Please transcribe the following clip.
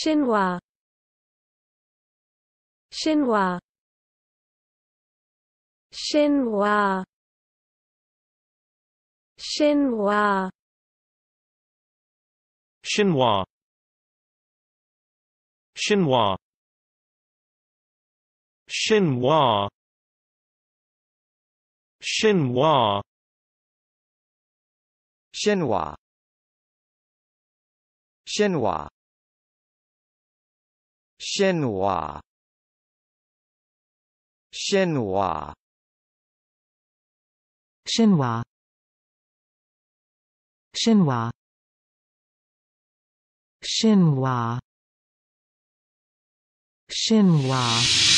Xinhua Xinhua Xinhua Xinhua Xinhua Xinhua Xinhua Xinhua Xinhua Xinhua Xinhua Xinhua Xinhua Xinhua Xinhua Xinhua